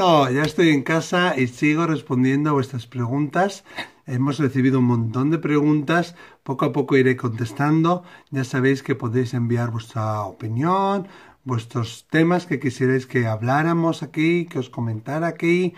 Bueno, ya estoy en casa y sigo respondiendo a vuestras preguntas. Hemos recibido un montón de preguntas, poco a poco iré contestando. Ya sabéis que podéis enviar vuestra opinión, vuestros temas que quisierais que habláramos aquí, que os comentara aquí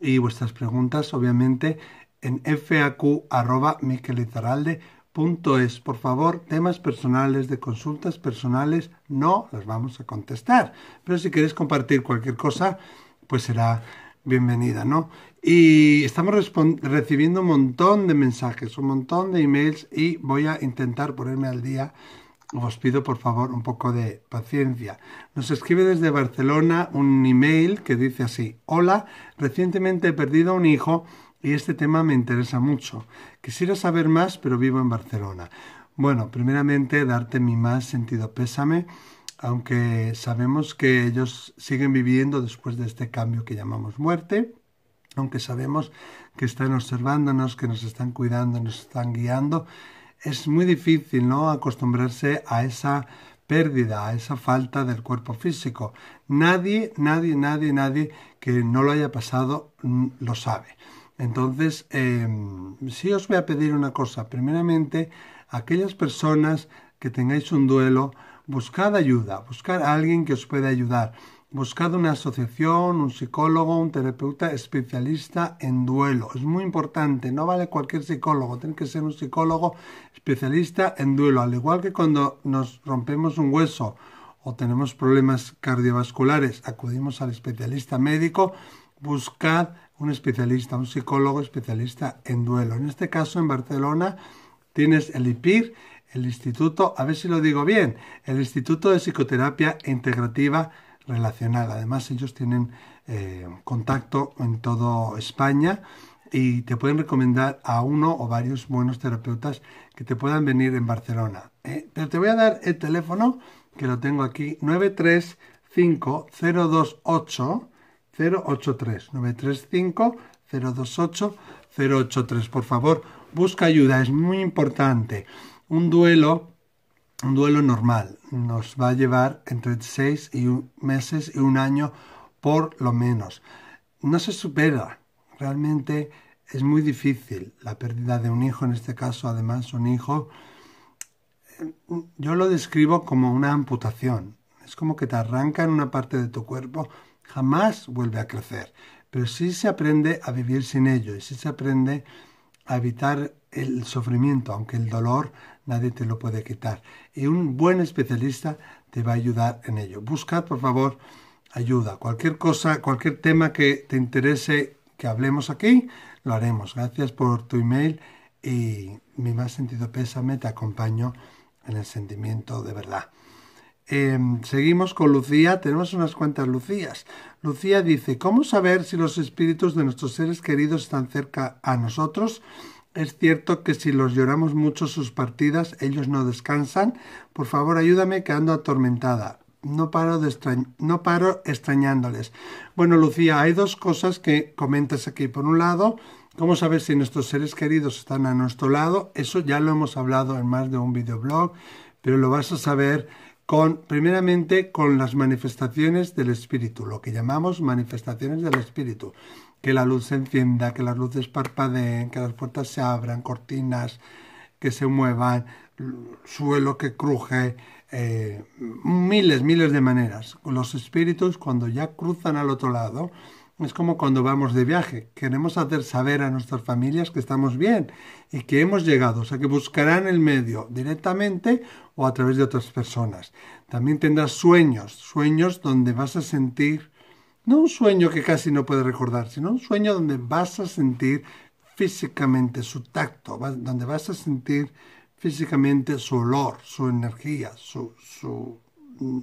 y vuestras preguntas obviamente en faq.miquelizaralde.es. Por favor, temas personales, de consultas personales, no las vamos a contestar. Pero si queréis compartir cualquier cosa, pues será bienvenida, ¿no? Y estamos recibiendo un montón de mensajes, un montón de emails y voy a intentar ponerme al día. Os pido por favor un poco de paciencia. Nos escribe desde Barcelona un email que dice así, hola, recientemente he perdido a un hijo y este tema me interesa mucho. Quisiera saber más, pero vivo en Barcelona. Bueno, primeramente darte mi más sentido pésame aunque sabemos que ellos siguen viviendo después de este cambio que llamamos muerte, aunque sabemos que están observándonos, que nos están cuidando, nos están guiando, es muy difícil ¿no? acostumbrarse a esa pérdida, a esa falta del cuerpo físico. Nadie, nadie, nadie, nadie que no lo haya pasado mm, lo sabe. Entonces, si em, sí os voy a pedir una cosa. Primeramente, aquellas personas que tengáis un duelo, buscad ayuda, buscad a alguien que os pueda ayudar. Buscad una asociación, un psicólogo, un terapeuta especialista en duelo. Es muy importante, no vale cualquier psicólogo, tiene que ser un psicólogo especialista en duelo. Al igual que cuando nos rompemos un hueso o tenemos problemas cardiovasculares, acudimos al especialista médico, buscad un especialista, un psicólogo especialista en duelo. En este caso, en Barcelona, tienes el IPIR, el Instituto, a ver si lo digo bien, el Instituto de Psicoterapia Integrativa Relacional. Además, ellos tienen eh, contacto en toda España y te pueden recomendar a uno o varios buenos terapeutas que te puedan venir en Barcelona. ¿eh? Pero te voy a dar el teléfono, que lo tengo aquí, 935-028-083. 935-028-083. Por favor, busca ayuda, es muy importante. Un duelo, un duelo normal, nos va a llevar entre seis y meses y un año por lo menos. No se supera, realmente es muy difícil la pérdida de un hijo, en este caso además un hijo, yo lo describo como una amputación, es como que te en una parte de tu cuerpo, jamás vuelve a crecer, pero sí se aprende a vivir sin ello y sí se aprende a evitar el sufrimiento, aunque el dolor nadie te lo puede quitar. Y un buen especialista te va a ayudar en ello. Buscad, por favor, ayuda. Cualquier cosa, cualquier tema que te interese que hablemos aquí, lo haremos. Gracias por tu email y mi más sentido pésame, te acompaño en el sentimiento de verdad. Em, seguimos con Lucía, tenemos unas cuantas Lucías. Lucía dice, ¿cómo saber si los espíritus de nuestros seres queridos están cerca a nosotros? Es cierto que si los lloramos mucho sus partidas, ellos no descansan. Por favor, ayúdame que ando atormentada. No paro, de no paro extrañándoles. Bueno, Lucía, hay dos cosas que comentas aquí. Por un lado, ¿Cómo saber si nuestros seres queridos están a nuestro lado? Eso ya lo hemos hablado en más de un videoblog, pero lo vas a saber con, primeramente, con las manifestaciones del espíritu, lo que llamamos manifestaciones del espíritu que la luz se encienda, que las luces parpadeen, que las puertas se abran, cortinas que se muevan, suelo que cruje, eh, miles, miles de maneras. Los espíritus cuando ya cruzan al otro lado, es como cuando vamos de viaje, queremos hacer saber a nuestras familias que estamos bien y que hemos llegado, o sea que buscarán el medio directamente o a través de otras personas. También tendrás sueños, sueños donde vas a sentir no un sueño que casi no puede recordar, sino un sueño donde vas a sentir físicamente su tacto, donde vas a sentir físicamente su olor, su energía, mm,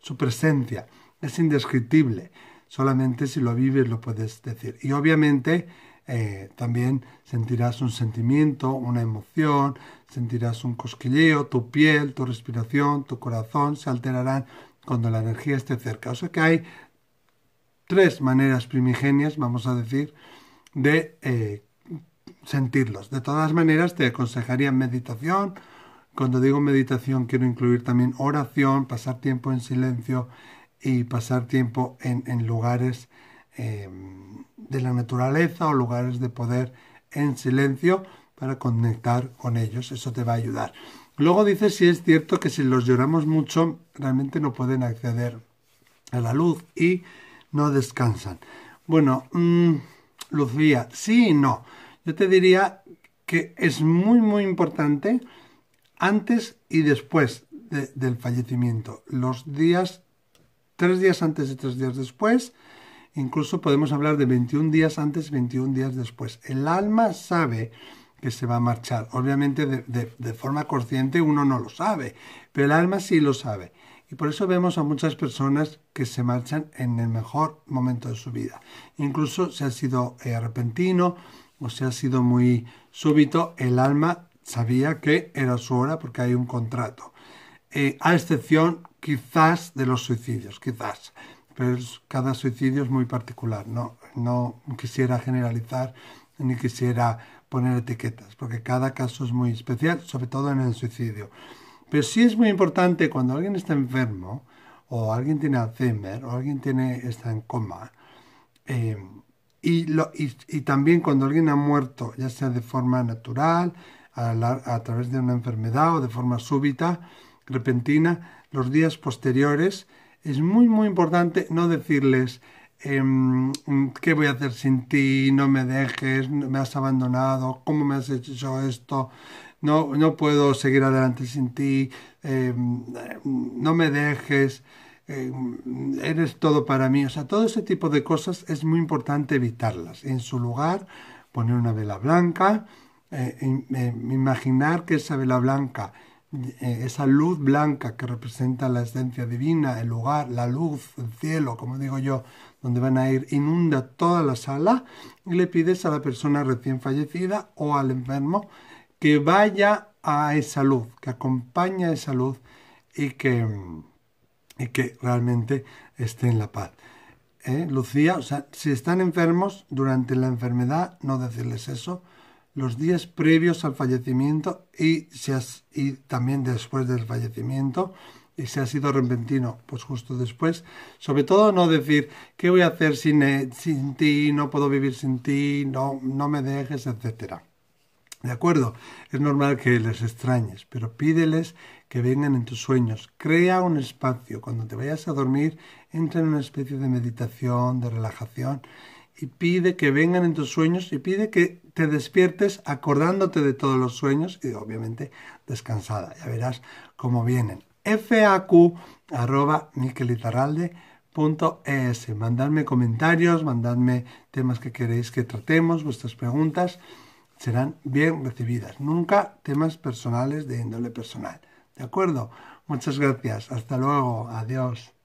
su, presencia. Es indescriptible. Solamente si lo vives lo puedes decir. Y obviamente eh, también sentirás un sentimiento, una emoción, sentirás un cosquilleo, tu piel, tu respiración, tu corazón se alterarán cuando la energía esté cerca. O sea que hay tres maneras primigenias, vamos a decir, de eh, sentirlos. De todas maneras, te aconsejaría meditación. Cuando digo meditación, quiero incluir también oración, pasar tiempo en silencio y pasar tiempo en, lugares em, de la naturaleza o lugares de poder en silencio para conectar con ellos. Eso te va a ayudar. Luego dice si es cierto que si los lloramos mucho, realmente no pueden acceder a la luz y no descansan. Bueno, mm, Lucía, sí y no. Yo te diría que es muy, muy importante antes y después del fallecimiento. Los días, tres días antes y tres días después, incluso podemos hablar de 21 días antes, 21 días después. El alma sabe que se va a marchar. Obviamente de forma consciente uno no lo sabe, pero el alma sí lo sabe. Y por eso vemos a muchas personas que se marchan en el mejor momento de su vida. Incluso si ha sido eh, repentino o si ha sido muy súbito, el alma sabía que era su hora porque hay un contrato. Eh, a excepción quizás de los suicidios, quizás. Pero cada suicidio es muy particular. No, no quisiera generalizar ni quisiera poner etiquetas, porque cada caso es muy especial, sobre todo en el suicidio. Pero sí es muy importante cuando alguien está enfermo, o alguien tiene Alzheimer, o alguien tiene, está en coma, eh, y, también cuando alguien ha muerto, ya sea de forma natural, a, través de una enfermedad o de forma súbita, repentina, los días posteriores, es muy, muy importante no decirles, em, ¿qué voy a hacer sin ti? No me dejes, me has abandonado, ¿cómo me has hecho esto? no, puedo seguir adelante sin ti, eh, no me dejes, eh, eres todo para mí. O sea, todo ese tipo de cosas es muy importante evitarlas. En su lugar, poner una vela blanca, eh, imaginar que esa vela blanca, esa luz blanca que representa la esencia divina, el lugar, la luz, el cielo, como digo yo, donde van a ir, inunda toda la sala y le pides a la persona recién fallecida o al enfermo que vaya a esa luz, que acompañe a esa luz y que, y que realmente esté en la paz. ¿Eh? Lucía, o sea, si están enfermos durante la enfermedad, no decirles eso, los días previos al fallecimiento y, también después del fallecimiento, y si ha sido repentino, pues justo después. Sobre todo no decir, ¿qué voy a hacer sin, eh, sin ti? No puedo vivir sin ti, no, no me dejes, etcétera. De acuerdo, es normal que les extrañes, pero pídeles que vengan en tus sueños. Crea un espacio. Cuando te vayas a dormir, entra en una especie de meditación, de relajación, y pide que vengan en tus sueños y pide que te despiertes acordándote de todos los sueños y obviamente descansada. Ya verás cómo vienen. Mandadme comentarios, mandadme temas que queréis que tratemos, vuestras preguntas serán bien recibidas. Nunca temas personales de índole personal. ¿De acuerdo? Muchas gracias. Hasta luego. Adiós.